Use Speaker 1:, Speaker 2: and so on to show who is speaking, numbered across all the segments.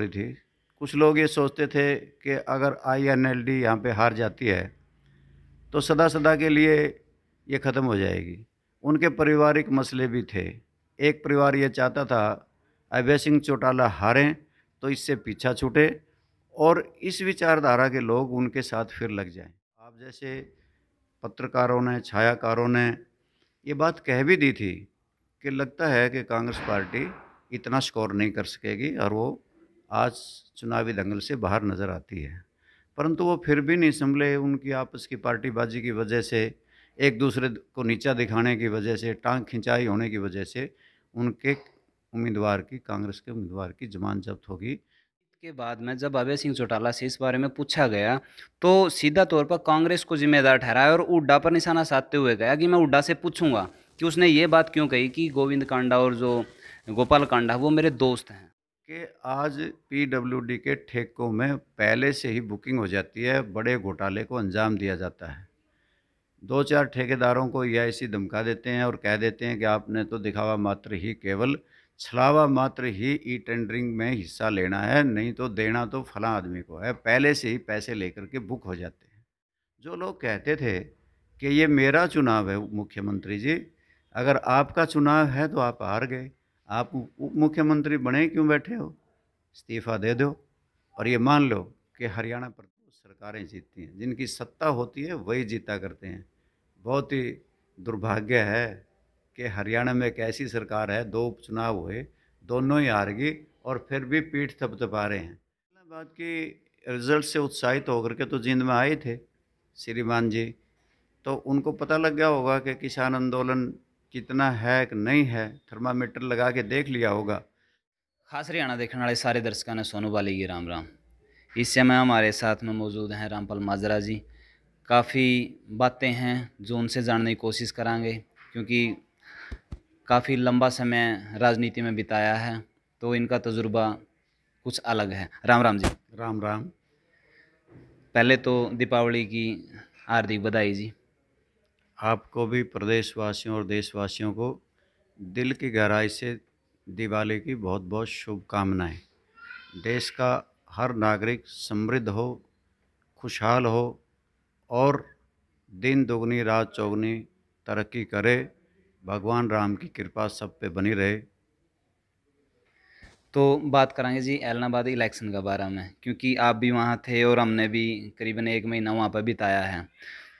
Speaker 1: पकड़ी थी कुछ लोग ये सोचते थे कि अगर आई एन एल डी यहाँ पर हार जाती है तो सदा सदा के लिए ये ख़त्म हो जाएगी उनके पारिवारिक मसले भी थे एक परिवार ये चाहता था अभय सिंह चौटाला हारें तो इससे पीछा छूटे और इस विचारधारा के लोग उनके साथ फिर लग जाएं आप जैसे पत्रकारों ने छायाकारों ने ये बात कह भी दी थी कि लगता है कि कांग्रेस पार्टी इतना स्कोर नहीं कर सकेगी और वो आज चुनावी दंगल से बाहर नज़र आती है परंतु वो फिर भी नहीं संभले उनकी आपस की पार्टीबाजी की वजह से एक दूसरे को नीचा दिखाने की वजह से टांग खिंचाई होने की वजह से उनके उम्मीदवार की कांग्रेस के उम्मीदवार की जमान जब्त होगी इसके
Speaker 2: बाद में जब अभय सिंह चौटाला से इस बारे में पूछा गया तो सीधा तौर पर कांग्रेस को जिम्मेदार ठहराया और उड्डा पर निशाना साधते हुए गया कि मैं उड्डा से पूछूंगा कि उसने ये बात क्यों कही कि गोविंद कांडा और जो गोपाल कांडा वो मेरे दोस्त हैं
Speaker 1: कि आज पीडब्ल्यूडी के ठेकों में पहले से ही बुकिंग हो जाती है बड़े घोटाले को अंजाम दिया जाता है दो चार ठेकेदारों को यह ऐसी धमका देते हैं और कह देते हैं कि आपने तो दिखावा मात्र ही केवल छलावा मात्र ही ई टेंडरिंग में हिस्सा लेना है नहीं तो देना तो फला आदमी को है पहले से ही पैसे लेकर के बुक हो जाते हैं जो लोग कहते थे कि ये मेरा चुनाव है मुख्यमंत्री जी अगर आपका चुनाव है तो आप हार गए आप उप मुख्यमंत्री बने क्यों बैठे हो इस्तीफा दे दो और ये मान लो कि हरियाणा प्रदेश सरकारें जीतती हैं जिनकी सत्ता होती है वही जीता करते हैं बहुत ही दुर्भाग्य है कि हरियाणा में एक ऐसी सरकार है दो उपचुनाव हुए दोनों ही हार गई और फिर भी पीठ थपथपा रहे हैं बात की रिजल्ट से उत्साहित होकर के तो जींद में आए थे श्रीमान जी तो उनको पता लग गया होगा कि किसान आंदोलन कितना है कि नहीं है थर्मामीटर लगा के देख लिया होगा
Speaker 2: खास हरियाणा देखने वाले सारे दर्शकों ने सोनू वाली की राम राम इस समय हमारे साथ में मौजूद हैं रामपाल माजरा जी काफ़ी बातें हैं जो उनसे जानने की कोशिश करांगे क्योंकि काफ़ी लंबा समय राजनीति में बिताया है तो इनका तजुर्बा कुछ अलग है राम राम जी राम राम पहले तो दीपावली की हार्दिक बधाई जी आपको भी प्रदेशवासियों और देशवासियों को
Speaker 1: दिल की गहराई से दिवाली की बहुत बहुत शुभकामनाएं देश का हर नागरिक समृद्ध हो खुशहाल हो और दिन दोगुनी रात चौगुनी तरक्की करे भगवान राम
Speaker 2: की कृपा सब पे बनी रहे तो बात करेंगे जी एलनाबादी इलेक्शन के बारे में क्योंकि आप भी वहाँ थे और हमने भी करीबन एक महीना वहाँ पर बिताया है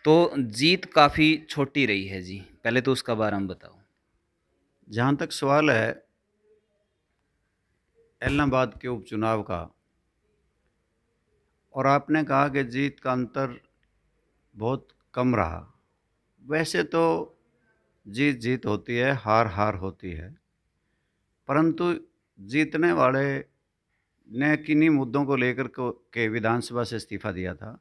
Speaker 2: तो जीत काफ़ी छोटी रही है जी पहले तो उसका बारे में बताओ जहाँ तक सवाल है एलनाबाद के उपचुनाव
Speaker 1: का और आपने कहा कि जीत का अंतर बहुत कम रहा वैसे तो जीत जीत होती है हार हार होती है परंतु जीतने वाले ने किन्हीं मुद्दों को लेकर के विधानसभा से इस्तीफा दिया था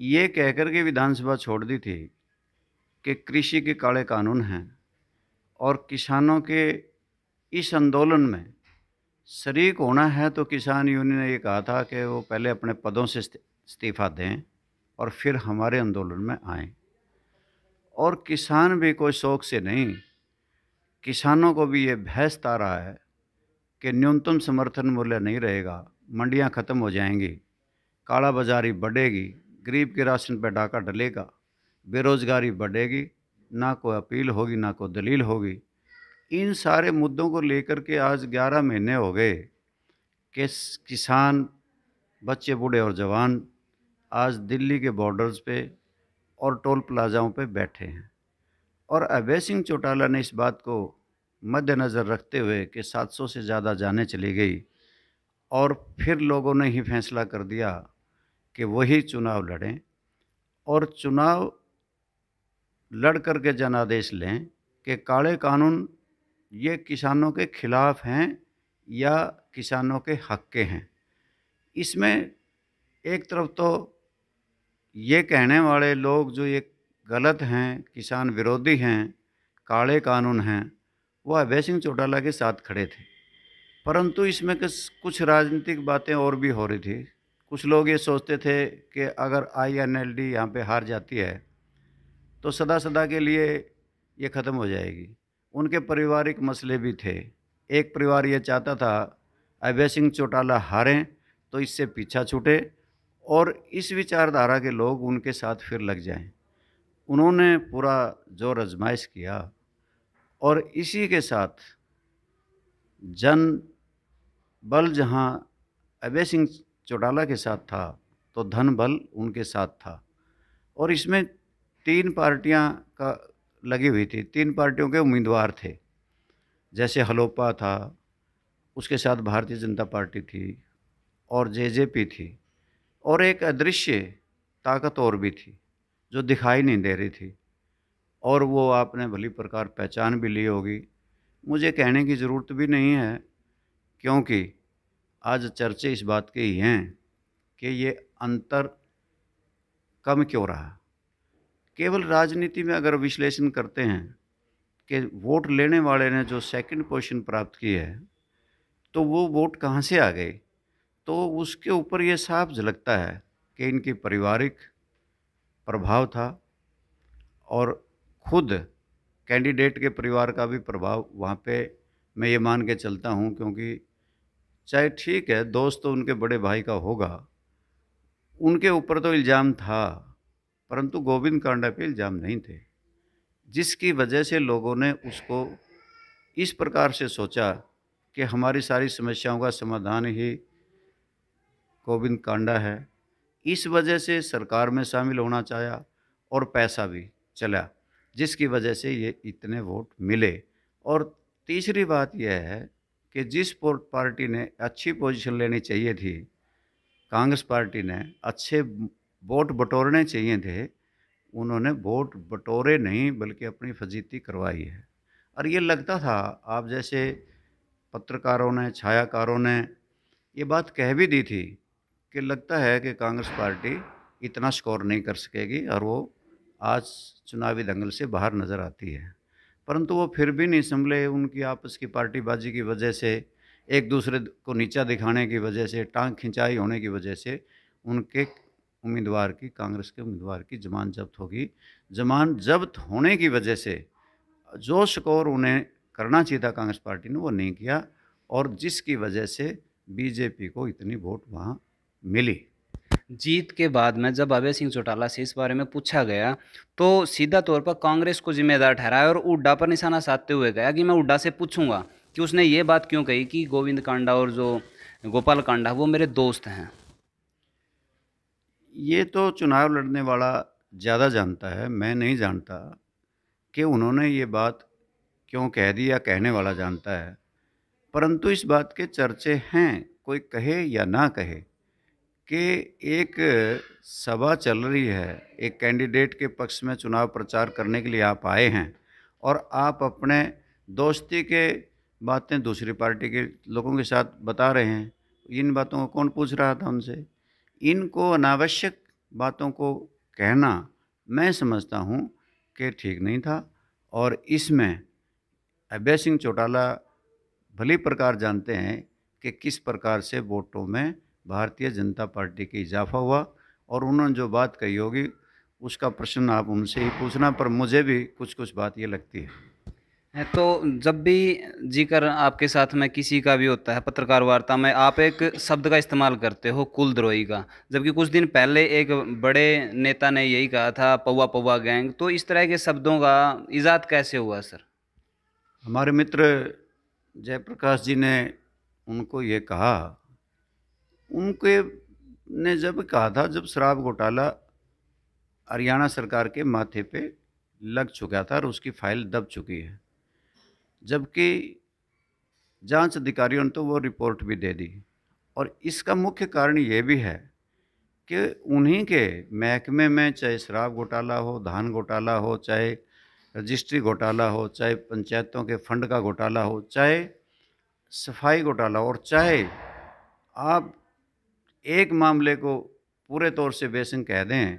Speaker 1: ये कहकर के विधानसभा छोड़ दी थी कि कृषि के काले कानून हैं और किसानों के इस आंदोलन में शरीक होना है तो किसान यूनियन ने ये कहा था कि वो पहले अपने पदों से इस्तीफ़ा दें और फिर हमारे आंदोलन में आए और किसान भी कोई शौक से नहीं किसानों को भी ये बहस आ रहा है कि न्यूनतम समर्थन मूल्य नहीं रहेगा मंडियां ख़त्म हो जाएंगी काला बाजारी बढ़ेगी गरीब के राशन पर डाका डलेगा बेरोज़गारी बढ़ेगी ना कोई अपील होगी ना कोई दलील होगी इन सारे मुद्दों को लेकर के आज 11 महीने हो गए कि किसान बच्चे बूढ़े और जवान आज दिल्ली के बॉर्डर्स पे और टोल प्लाजाओं पे बैठे हैं और अभय सिंह चौटाला ने इस बात को मद्देनज़र रखते हुए कि 700 से ज़्यादा जाने चली गई और फिर लोगों ने ही फैसला कर दिया कि वही चुनाव लड़ें और चुनाव लड़ कर के जनादेश लें कि काले कानून ये किसानों के खिलाफ हैं या किसानों के हक के हैं इसमें एक तरफ तो ये कहने वाले लोग जो ये गलत हैं किसान विरोधी हैं काले कानून हैं वो अभय सिंह चौटाला के साथ खड़े थे परंतु इसमें कुछ राजनीतिक बातें और भी हो रही थी कुछ लोग ये सोचते थे कि अगर आई एन एल डी यहाँ पर हार जाती है तो सदा सदा के लिए ये ख़त्म हो जाएगी उनके पारिवारिक मसले भी थे एक परिवार ये चाहता था अभय सिंह चौटाला हारें तो इससे पीछा छूटे और इस विचारधारा के लोग उनके साथ फिर लग जाएं। उन्होंने पूरा जोर आजमाइश किया और इसी के साथ जन बल जहाँ अभय सिंह चौटाला के साथ था तो धन बल उनके साथ था और इसमें तीन पार्टियां का लगी हुई थी तीन पार्टियों के उम्मीदवार थे जैसे हलोपा था उसके साथ भारतीय जनता पार्टी थी और जेजेपी थी और एक अदृश्य ताकत और भी थी जो दिखाई नहीं दे रही थी और वो आपने भली प्रकार पहचान भी ली होगी मुझे कहने की ज़रूरत भी नहीं है क्योंकि आज चर्चे इस बात के ही हैं कि ये अंतर कम क्यों रहा केवल राजनीति में अगर विश्लेषण करते हैं कि वोट लेने वाले ने जो सेकंड पोजीशन प्राप्त की है तो वो वोट कहाँ से आ गए तो उसके ऊपर ये साफ झलकता है कि इनकी पारिवारिक प्रभाव था और खुद कैंडिडेट के परिवार का भी प्रभाव वहाँ पे मैं ये मान के चलता हूँ क्योंकि चाहे ठीक है दोस्त तो उनके बड़े भाई का होगा उनके ऊपर तो इल्ज़ाम था परंतु गोविंद कांडा पे इल्ज़ाम नहीं थे जिसकी वजह से लोगों ने उसको इस प्रकार से सोचा कि हमारी सारी समस्याओं का समाधान ही गोविंद कांडा है इस वजह से सरकार में शामिल होना चाहा और पैसा भी चला जिसकी वजह से ये इतने वोट मिले और तीसरी बात यह है कि जिस पार्टी ने अच्छी पोजीशन लेनी चाहिए थी कांग्रेस पार्टी ने अच्छे वोट बटोरने चाहिए थे उन्होंने वोट बटोरे नहीं बल्कि अपनी फजीती करवाई है और ये लगता था आप जैसे पत्रकारों ने छायाकारों ने ये बात कह भी दी थी कि लगता है कि कांग्रेस पार्टी इतना स्कोर नहीं कर सकेगी और वो आज चुनावी दंगल से बाहर नज़र आती है परंतु वो फिर भी नहीं संभले उनकी आपस की पार्टीबाजी की वजह से एक दूसरे को नीचा दिखाने की वजह से टांग खिंचाई होने की वजह से उनके उम्मीदवार की कांग्रेस के उम्मीदवार की जमान जब्त होगी जमान जब्त होने की वजह से जो शिकोर उन्हें करना चाहिए था कांग्रेस पार्टी ने वो नहीं किया और जिसकी वजह से बीजेपी
Speaker 2: को इतनी वोट वहाँ मिली जीत के बाद में जब अभय सिंह चौटाला से इस बारे में पूछा गया तो सीधा तौर पर कांग्रेस को जिम्मेदार ठहराया और उड्डा पर निशाना साधते हुए गया कि मैं उड्डा से पूछूंगा कि उसने ये बात क्यों कही कि गोविंद कांडा और जो गोपाल कांडा वो मेरे दोस्त हैं
Speaker 1: ये तो चुनाव लड़ने वाला ज़्यादा जानता है मैं नहीं जानता कि उन्होंने ये बात क्यों कह दी या कहने वाला जानता है परंतु इस बात के चर्चे हैं कोई कहे या ना कहे कि एक सभा चल रही है एक कैंडिडेट के पक्ष में चुनाव प्रचार करने के लिए आप आए हैं और आप अपने दोस्ती के बातें दूसरी पार्टी के लोगों के साथ बता रहे हैं इन बातों को कौन पूछ रहा था उनसे इनको अनावश्यक बातों को कहना मैं समझता हूँ कि ठीक नहीं था और इसमें अभय सिंह चौटाला भली प्रकार जानते हैं कि किस प्रकार से वोटों में भारतीय जनता पार्टी की इजाफा हुआ और उन्होंने जो बात कही होगी उसका प्रश्न आप उनसे ही पूछना पर मुझे भी कुछ कुछ बात ये लगती
Speaker 2: है तो जब भी जिक्र आपके साथ में किसी का भी होता है पत्रकार वार्ता में आप एक शब्द का इस्तेमाल करते हो कुलद्रोही का जबकि कुछ दिन पहले एक बड़े नेता ने यही कहा था पौवा पौवा गैंग तो इस तरह के शब्दों का ईजाद कैसे हुआ सर
Speaker 1: हमारे मित्र जयप्रकाश जी ने उनको ये कहा उनके ने जब कहा था जब शराब घोटाला हरियाणा सरकार के माथे पे लग चुका था और उसकी फाइल दब चुकी है जबकि जांच अधिकारियों ने तो वो रिपोर्ट भी दे दी और इसका मुख्य कारण ये भी है कि उन्हीं के महकमे में चाहे शराब घोटाला हो धान घोटाला हो चाहे रजिस्ट्री घोटाला हो चाहे पंचायतों के फंड का घोटाला हो चाहे सफाई घोटाला और चाहे आप एक मामले को पूरे तौर से बेसन कह दें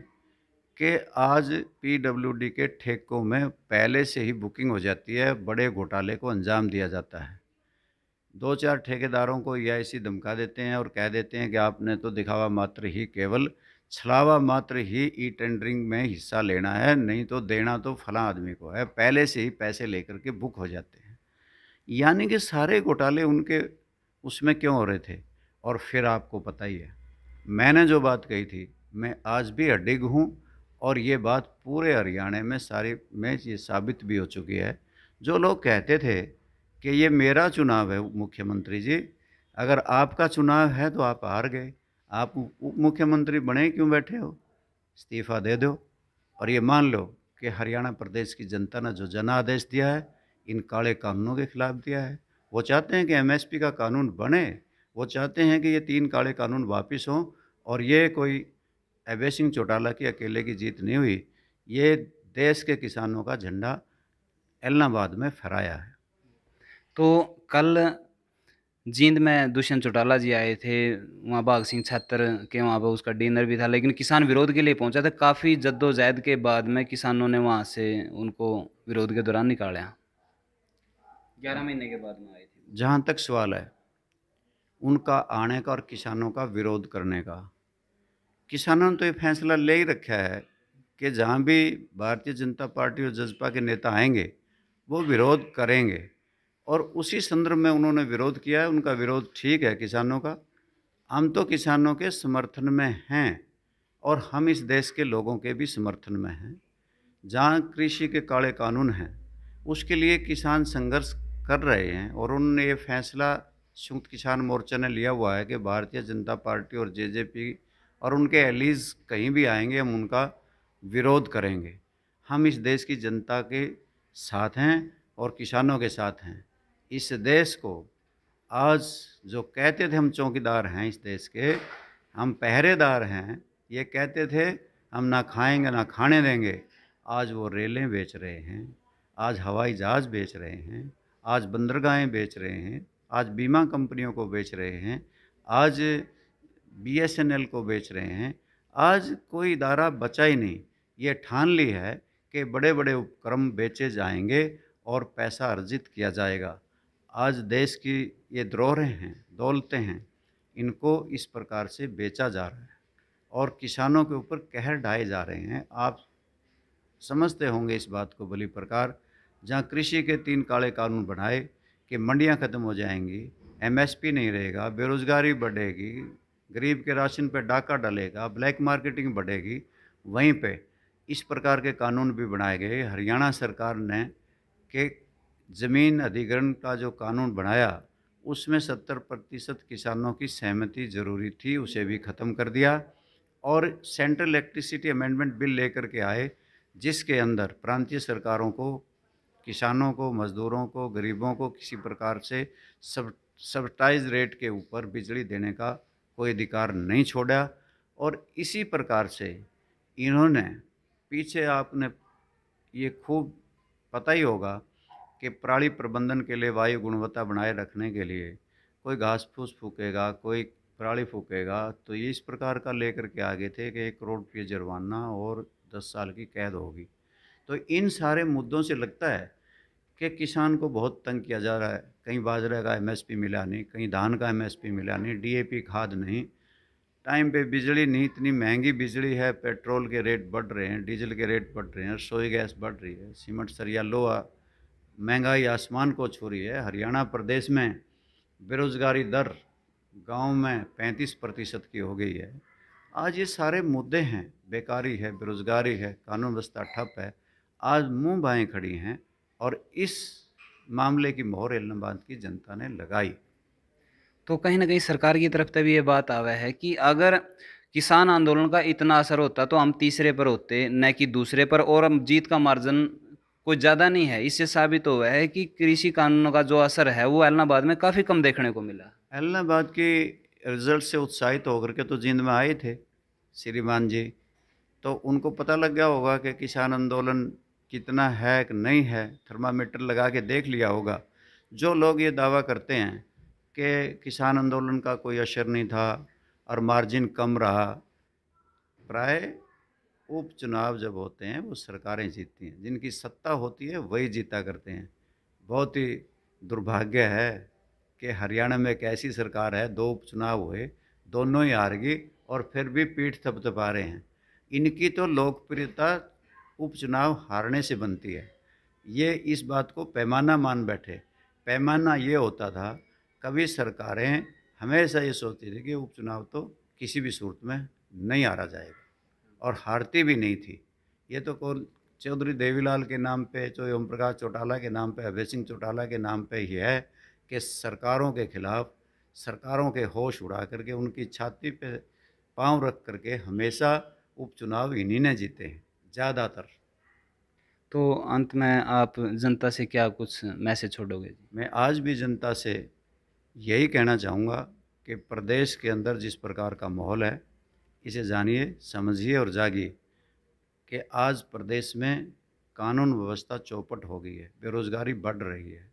Speaker 1: कि आज पीडब्ल्यूडी के ठेकों में पहले से ही बुकिंग हो जाती है बड़े घोटाले को अंजाम दिया जाता है दो चार ठेकेदारों को या इसी धमका देते हैं और कह देते हैं कि आपने तो दिखावा मात्र ही केवल छलावा मात्र ही ई टेंडरिंग में हिस्सा लेना है नहीं तो देना तो फला आदमी को है पहले से ही पैसे लेकर के बुक हो जाते हैं यानी कि सारे घोटाले उनके उसमें क्यों हो रहे थे और फिर आपको पता ही है मैंने जो बात कही थी मैं आज भी अडिग हूँ और ये बात पूरे हरियाणा में सारे में ये साबित भी हो चुकी है जो लोग कहते थे कि ये मेरा चुनाव है मुख्यमंत्री जी अगर आपका चुनाव है तो आप हार गए आप उप मुख्यमंत्री बने क्यों बैठे हो इस्तीफ़ा दे दो और ये मान लो कि हरियाणा प्रदेश की जनता ने जो जनादेश आदेश दिया है इन काले कानूनों के खिलाफ दिया है वो चाहते हैं कि एमएसपी का कानून बने वो चाहते हैं कि ये तीन काले कानून वापस हों और ये कोई अभय सिंह चौटाला की अकेले की जीत नहीं हुई ये देश के किसानों का झंडा एलनाबाद में फहराया है
Speaker 2: तो कल जींद में दुष्यंत चौटाला जी आए थे वहाँ भाग सिंह छात्र के वहाँ पर उसका डिनर भी था लेकिन किसान विरोध के लिए पहुँचा था काफ़ी जद्दोजहद के बाद में किसानों ने वहाँ से उनको विरोध के दौरान निकाला ग्यारह महीने के बाद में आए थे जहाँ तक सवाल है उनका आने का
Speaker 1: और किसानों का विरोध करने का किसानों ने तो ये फैसला ले ही रखा है कि जहाँ भी भारतीय जनता पार्टी और जजपा के नेता आएंगे वो विरोध करेंगे और उसी संदर्भ में उन्होंने विरोध किया है उनका विरोध ठीक है किसानों का हम तो किसानों के समर्थन में हैं और हम इस देश के लोगों के भी समर्थन में हैं जहाँ कृषि के काले कानून हैं उसके लिए किसान संघर्ष कर रहे हैं और उन्होंने ये फैसला संयुक्त किसान मोर्चा ने लिया हुआ है कि भारतीय जनता पार्टी और जेजेपी और उनके एलिज कहीं भी आएंगे हम उनका विरोध करेंगे हम इस देश की जनता के साथ हैं और किसानों के साथ हैं इस देश को आज जो कहते थे हम चौकीदार हैं इस देश के हम पहरेदार हैं ये कहते थे हम ना खाएंगे ना खाने देंगे आज वो रेलें बेच रहे हैं आज हवाई जहाज़ बेच रहे हैं आज बंदरगाहें बेच रहे हैं आज बीमा कंपनियों को बेच रहे हैं आज बीएसएनएल को बेच रहे हैं आज कोई इदारा बचा ही नहीं ये ठान ली है कि बड़े बड़े उपक्रम बेचे जाएंगे और पैसा अर्जित किया जाएगा आज देश की ये द्रोहरें हैं दौलतें हैं इनको इस प्रकार से बेचा जा रहा है और किसानों के ऊपर कहर ढाए जा रहे हैं आप समझते होंगे इस बात को भली प्रकार जहाँ कृषि के तीन काले कानून बनाए कि मंडियाँ ख़त्म हो जाएंगी एमएसपी नहीं रहेगा बेरोज़गारी बढ़ेगी गरीब के राशन पर डाका डलेगा ब्लैक मार्केटिंग बढ़ेगी वहीं पे इस प्रकार के कानून भी बनाए गए हरियाणा सरकार ने के ज़मीन अधिग्रहण का जो कानून बनाया उसमें सत्तर प्रतिशत किसानों की सहमति ज़रूरी थी उसे भी ख़त्म कर दिया और सेंट्रल इलेक्ट्रिसिटी अमेंडमेंट बिल लेकर के आए जिसके अंदर प्रांतीय सरकारों को किसानों को मज़दूरों को गरीबों को किसी प्रकार से सब सबटाइज रेट के ऊपर बिजली देने का कोई अधिकार नहीं छोड़ा और इसी प्रकार से इन्होंने पीछे आपने ये खूब पता ही होगा कि प्राणी प्रबंधन के लिए वायु गुणवत्ता बनाए रखने के लिए कोई घास फूस फूकेगा कोई प्राणी फूकेगा तो ये इस प्रकार का लेकर के आगे थे कि एक करोड़ रुपये जुर्माना और दस साल की कैद होगी तो इन सारे मुद्दों से लगता है कि किसान को बहुत तंग किया जा रहा है कहीं बाजरे का एमएसपी मिला नहीं कहीं धान का एमएसपी मिला नहीं डीएपी खाद नहीं टाइम पे बिजली नहीं इतनी महंगी बिजली है पेट्रोल के रेट बढ़ रहे हैं डीजल के रेट बढ़ रहे हैं रसोई गैस बढ़ रही है सीमेंट सरिया लोहा महंगाई आसमान को छू रही है हरियाणा प्रदेश में बेरोजगारी दर गांव में पैंतीस प्रतिशत की हो गई है आज ये सारे मुद्दे हैं बेकारी है बेरोजगारी है कानून व्यवस्था ठप है आज मुँह बाएँ खड़ी हैं और इस
Speaker 2: मामले की मोहर इलाहाबाद की जनता ने लगाई तो कहीं ना कहीं सरकार की तरफ से भी ये बात आवे है कि अगर किसान आंदोलन का इतना असर होता तो हम तीसरे पर होते न कि दूसरे पर और हम जीत का मार्जिन कुछ ज़्यादा नहीं है इससे साबित हुआ है कि कृषि कानूनों का जो असर है वो एलनाबाद में काफ़ी कम देखने को मिला
Speaker 1: एलनाबाद के रिजल्ट से उत्साहित होकर के तो जींद में आए थे श्रीमान जी तो उनको पता लग गया होगा कि किसान आंदोलन कितना है कि नहीं है थर्मामीटर लगा के देख लिया होगा जो लोग ये दावा करते हैं कि किसान आंदोलन का कोई असर नहीं था और मार्जिन कम रहा प्राय उपचुनाव जब होते हैं वो सरकारें जीतती हैं जिनकी सत्ता होती है वही जीता करते हैं बहुत ही दुर्भाग्य है कि हरियाणा में एक ऐसी सरकार है दो उपचुनाव हुए दोनों ही हार गई और फिर भी पीठ थपथपा रहे हैं इनकी तो लोकप्रियता उपचुनाव हारने से बनती है ये इस बात को पैमाना मान बैठे पैमाना ये होता था कभी सरकारें हमेशा ये सोचती थी कि उपचुनाव तो किसी भी सूरत में नहीं हारा जाएगा और हारती भी नहीं थी ये तो कौन चौधरी देवीलाल के नाम पे चौधरी ओम प्रकाश चौटाला के नाम पे अभय सिंह चौटाला के नाम पे ही है कि सरकारों के खिलाफ सरकारों के होश उड़ा करके उनकी छाती पे पांव रख करके हमेशा उपचुनाव इन्हीं ने जीते हैं ज़्यादातर तो अंत में आप जनता से क्या कुछ मैसेज छोड़ोगे मैं आज भी जनता से यही कहना चाहूँगा कि प्रदेश के अंदर जिस प्रकार का माहौल है इसे जानिए समझिए और जागिए कि आज प्रदेश में कानून व्यवस्था चौपट हो गई है बेरोज़गारी बढ़ रही है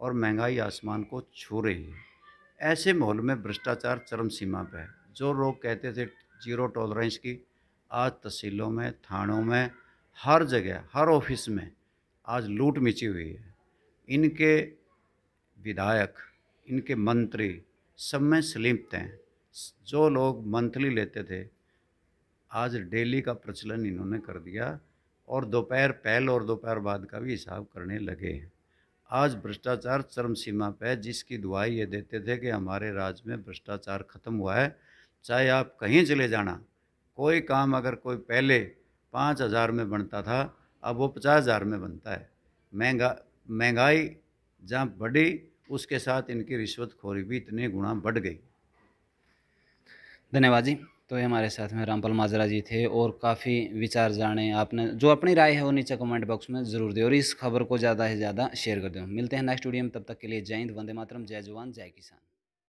Speaker 1: और महंगाई आसमान को छू रही है ऐसे माहौल में भ्रष्टाचार चरम सीमा पर है जो लोग कहते थे जीरो टॉलरेंस की आज तहसीलों में थानों में हर जगह हर ऑफिस में आज लूट मिची हुई है इनके विधायक इनके मंत्री सब में स्लिप्त हैं जो लोग मंथली लेते थे आज डेली का प्रचलन इन्होंने कर दिया और दोपहर पहल और दोपहर बाद का भी हिसाब करने लगे हैं आज भ्रष्टाचार चरम सीमा पर है जिसकी दुआई ये देते थे कि हमारे राज्य में भ्रष्टाचार ख़त्म हुआ है चाहे आप कहीं चले जाना कोई काम अगर कोई पहले पाँच हज़ार में बनता था अब वो पचास हज़ार में बनता है महंगा महंगाई
Speaker 2: जहाँ बढ़ी उसके साथ इनकी रिश्वतखोरी भी इतने गुणा बढ़ गई धन्यवाद जी तो ये हमारे साथ में रामपाल माजरा जी थे और काफ़ी विचार जाने आपने जो अपनी राय है वो नीचे कमेंट बॉक्स में ज़रूर दें और इस खबर को ज़्यादा से ज़्यादा शेयर कर दें मिलते हैं नेक्स्ट वीडियो में तब तक के लिए जय हिंद वंदे मातरम जय जवान जय किसान